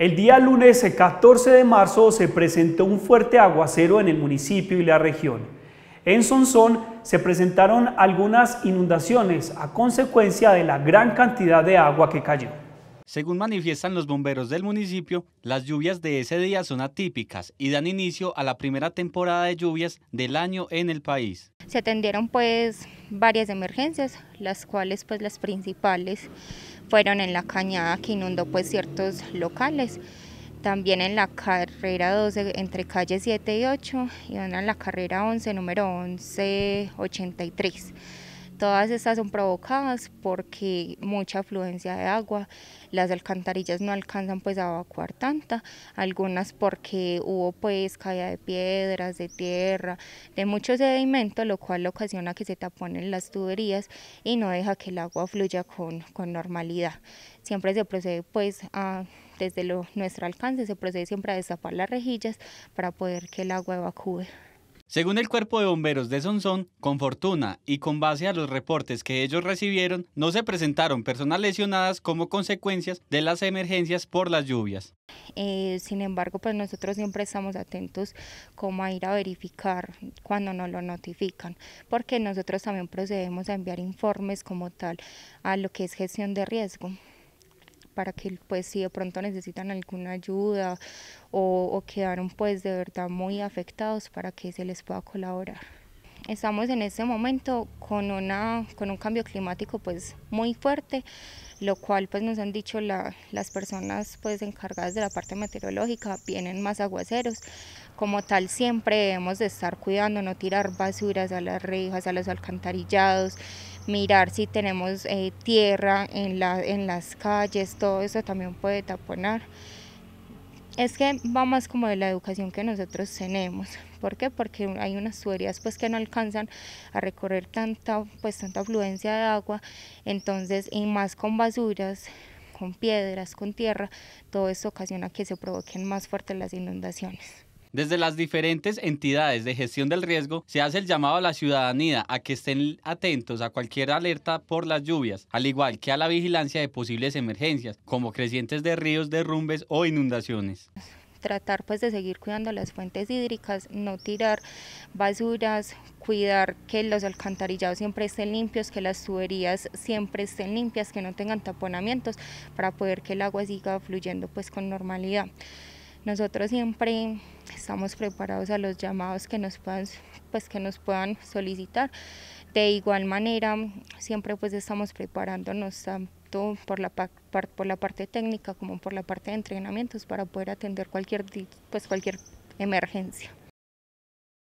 El día lunes 14 de marzo se presentó un fuerte aguacero en el municipio y la región. En Sonsón se presentaron algunas inundaciones a consecuencia de la gran cantidad de agua que cayó. Según manifiestan los bomberos del municipio, las lluvias de ese día son atípicas y dan inicio a la primera temporada de lluvias del año en el país. Se atendieron pues varias emergencias, las cuales pues las principales fueron en la cañada que inundó pues ciertos locales, también en la carrera 12 entre calle 7 y 8 y en la carrera 11 número 1183. Todas estas son provocadas porque mucha afluencia de agua, las alcantarillas no alcanzan pues a evacuar tanta, algunas porque hubo pues caída de piedras, de tierra, de mucho sedimento, lo cual ocasiona que se taponen las tuberías y no deja que el agua fluya con, normalidad. Siempre se procede pues desde nuestro alcance se procede siempre a destapar las rejillas para poder que el agua evacúe. Según el cuerpo de bomberos de Sonsón, con fortuna y con base a los reportes que ellos recibieron, no se presentaron personas lesionadas como consecuencias de las emergencias por las lluvias. Eh, sin embargo, pues nosotros siempre estamos atentos como a ir a verificar cuando nos lo notifican, porque nosotros también procedemos a enviar informes como tal a lo que es gestión de riesgo para que pues si de pronto necesitan alguna ayuda o, quedaron pues de verdad muy afectados para que se les pueda colaborar. Estamos en este momento con, una, con un cambio climático pues muy fuerte, lo cual pues nos han dicho la, las personas pues encargadas de la parte meteorológica, vienen más aguaceros, como tal siempre debemos de estar cuidando, no tirar basuras a las rejas, a los alcantarillados, mirar si tenemos eh, tierra en, las calles, todo eso también puede taponar. Es que va más como de la educación que nosotros tenemos. ¿Por qué? Porque hay unas tuberías pues que no alcanzan a recorrer tanta, pues tanta afluencia de agua, entonces, y más con basuras, con piedras, con tierra, todo eso ocasiona que se provoquen más fuertes las inundaciones. Desde las diferentes entidades de gestión del riesgo se hace el llamado a la ciudadanía a que estén atentos a cualquier alerta por las lluvias, al igual que a la vigilancia de posibles emergencias, como crecientes de ríos, derrumbes o inundaciones tratar pues de seguir cuidando las fuentes hídricas, no tirar basuras, cuidar que los alcantarillados siempre estén limpios, que las tuberías siempre estén limpias, que no tengan taponamientos para poder que el agua siga fluyendo pues con normalidad. Nosotros siempre estamos preparados a los llamados que nos puedan, pues, que nos puedan solicitar. De igual manera, siempre pues estamos preparándonos tanto por la, por la parte técnica como por la parte de entrenamientos para poder atender cualquier, pues, cualquier emergencia.